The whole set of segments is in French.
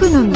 クノミ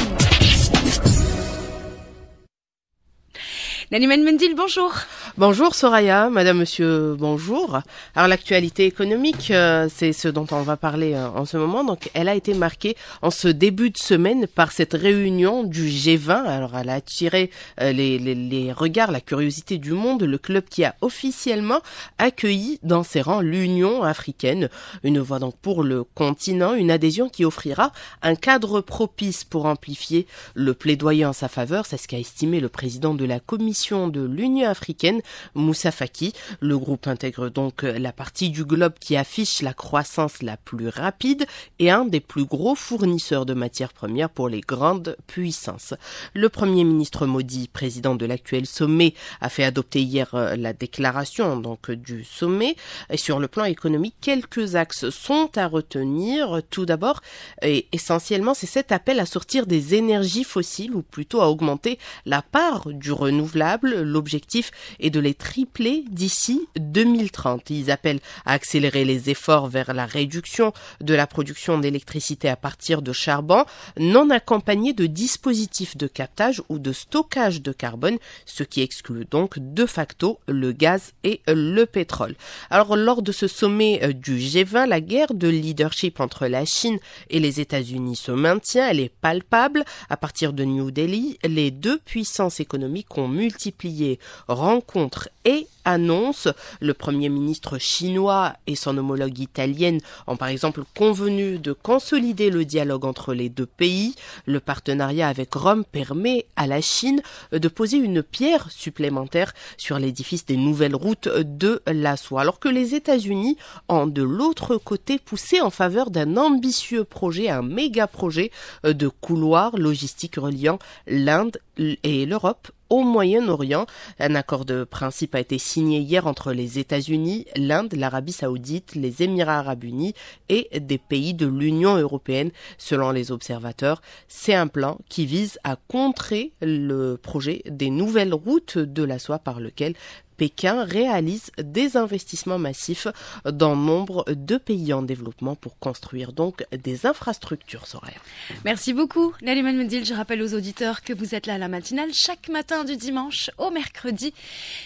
Mendil, bonjour. Bonjour Soraya, madame, monsieur, bonjour. Alors l'actualité économique, euh, c'est ce dont on va parler euh, en ce moment. Donc elle a été marquée en ce début de semaine par cette réunion du G20. Alors elle a attiré euh, les, regards, la curiosité du monde, le club qui a officiellement accueilli dans ses rangs l'Union africaine. Une voix donc pour le continent, une adhésion qui offrira un cadre propice pour amplifier le plaidoyer en sa faveur. C'est ce qu'a estimé le président de la commission de l'Union africaine, Moussa Faki. Le groupe intègre donc euh, la partie du globe qui affiche la croissance la plus rapide et un des plus gros fournisseurs de matières premières pour les grandes puissances. Le Premier ministre Modi, président de l'actuel sommet, a fait adopter hier euh, la déclaration donc euh, du sommet. Et sur le plan économique, quelques axes sont à retenir. Tout d'abord, et essentiellement, c'est cet appel à sortir des énergies fossiles ou plutôt à augmenter la part du renouvelable L'objectif est de les tripler d'ici 2030. Ils appellent à accélérer les efforts vers la réduction de la production d'électricité à partir de charbon, non accompagné de dispositifs de captage ou de stockage de carbone, ce qui exclut donc de facto le gaz et le pétrole. Alors lors de ce sommet euh, du G20, la guerre de leadership entre la Chine et les États-Unis se maintient, elle est palpable. À partir de New Delhi, les deux puissances économiques ont multiplié multiplier, rencontre et annonce. Le Premier ministre chinois et son homologue italienne ont par exemple convenu de consolider le dialogue entre les deux pays. Le partenariat avec Rome permet à la Chine de poser une pierre supplémentaire sur l'édifice des nouvelles routes de la soie, alors que les États-Unis ont de l'autre côté poussé en faveur d'un ambitieux projet, un méga projet de couloir logistique reliant l'Inde et l'Europe au Moyen-Orient. Un accord de principe a été signé signé hier entre les États-Unis, l'Inde, l'Arabie saoudite, les Émirats arabes unis et des pays de l'Union européenne. Selon les observateurs, c'est un plan qui vise à contrer le projet des nouvelles routes de la soie par lequel Pékin réalise des investissements massifs dans nombre de pays en développement pour construire donc des infrastructures horaires. Merci beaucoup, Naliman Mendil. Je rappelle aux auditeurs que vous êtes là à la matinale chaque matin du dimanche au mercredi.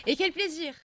Et quel plaisir